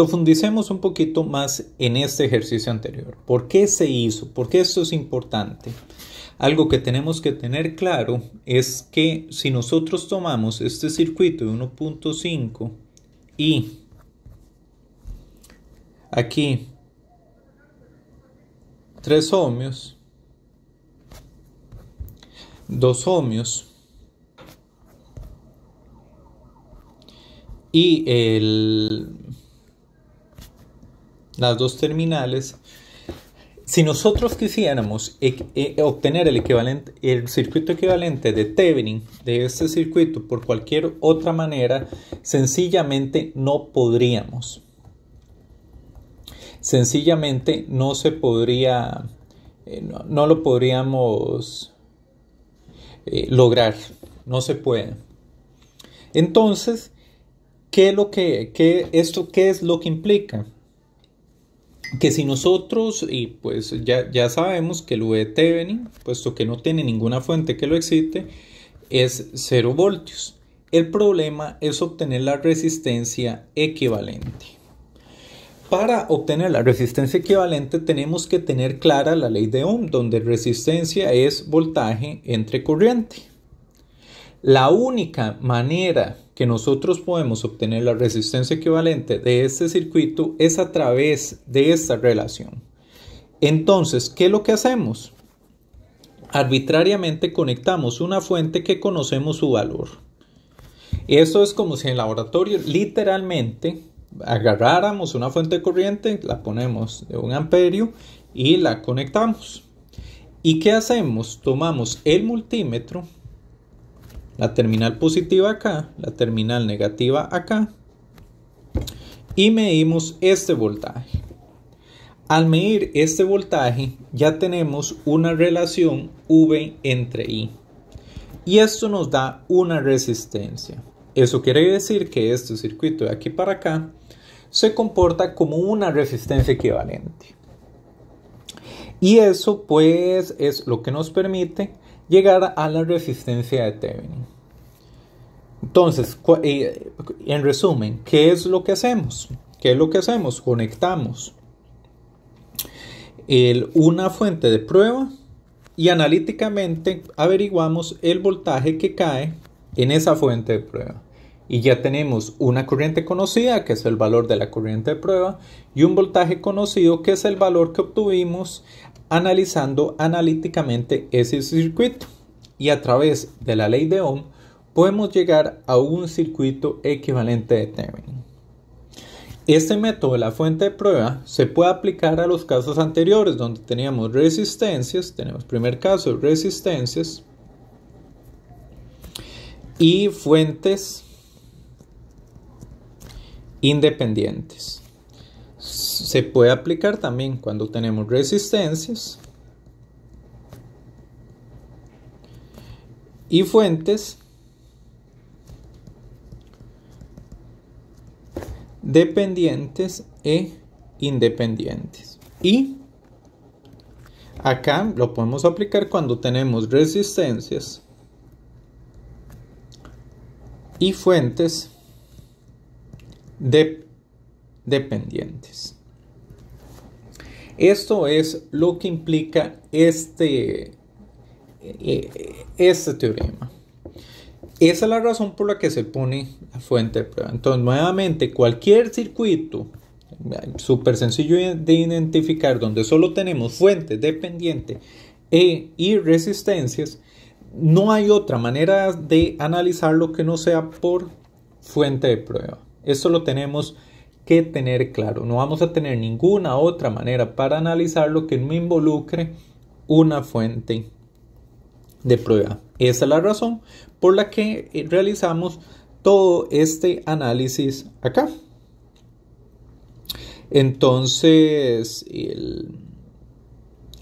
Profundicemos un poquito más en este ejercicio anterior. ¿Por qué se hizo? ¿Por qué esto es importante? Algo que tenemos que tener claro es que si nosotros tomamos este circuito de 1.5 y aquí 3 ohmios, 2 ohmios y el las dos terminales, si nosotros quisiéramos e-, e-, obtener el, equivalente, el circuito equivalente de Thevenin de este circuito por cualquier otra manera, sencillamente no podríamos. Sencillamente no se podría, eh, no, lo podríamos eh, lograr, no se puede. Entonces, ¿qué lo que, esto, ¿qué es lo que implica? que si nosotros, y pues ya, sabemos que el VT puesto que no tiene ninguna fuente que lo excite, es 0 voltios. El problema es obtener la resistencia equivalente. Para obtener la resistencia equivalente tenemos que tener clara la ley de Ohm, donde resistencia es voltaje entre corriente. La única manera que nosotros podemos obtener la resistencia equivalente de este circuito es a través de esta relación. Entonces, ¿qué lo que hacemos? Arbitrariamente conectamos una fuente que conocemos su valor. Esto es como si en el laboratorio literalmente agarráramos una fuente de corriente, la ponemos de un amperio y la conectamos. ¿Y qué hacemos? Tomamos el multímetro la terminal positiva acá, la terminal negativa acá, y medimos este voltaje. Al medir este voltaje ya tenemos una relación V entre I y esto nos da una resistencia. Eso quiere decir que este circuito de aquí para acá se comporta como una resistencia equivalente. Y eso pues es lo que nos permite llegar a la resistencia de Thevenin. Entonces, eh, en resumen, ¿qué es lo que hacemos? ¿Qué es lo que hacemos? Conectamos una fuente de prueba y analíticamente averiguamos el voltaje que cae en esa fuente de prueba. Y ya tenemos una corriente conocida, que es el valor de la corriente de prueba, y un voltaje conocido, que es el valor que obtuvimos analizando analíticamente ese circuito y a través de la ley de Ohm podemos llegar a un circuito equivalente de Thevenin. Este método de la fuente de prueba se puede aplicar a los casos anteriores donde teníamos resistencias, tenemos primer caso resistencias y fuentes independientes se puede aplicar también cuando tenemos resistencias y fuentes dependientes e independientes. Y acá lo podemos aplicar cuando tenemos resistencias y fuentes dependientes. Esto es lo que implica este, eh, eh, este teorema. Esa es la razón por la que se pone la fuente de prueba. Entonces, nuevamente, cualquier circuito súper sencillo de identificar donde solo tenemos fuentes dependiente e, y resistencias, no hay otra manera de analizarlo que no sea por fuente de prueba. Esto lo tenemos que tener claro. No vamos a tener ninguna otra manera para analizar lo que no involucre una fuente de prueba. Esa es la razón por la que eh, realizamos todo este análisis acá. Entonces,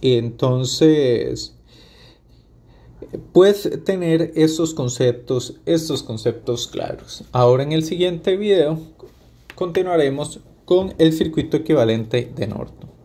entonces, puedes tener estos conceptos, estos conceptos claros. Ahora en el siguiente video continuaremos con el circuito equivalente de Norton.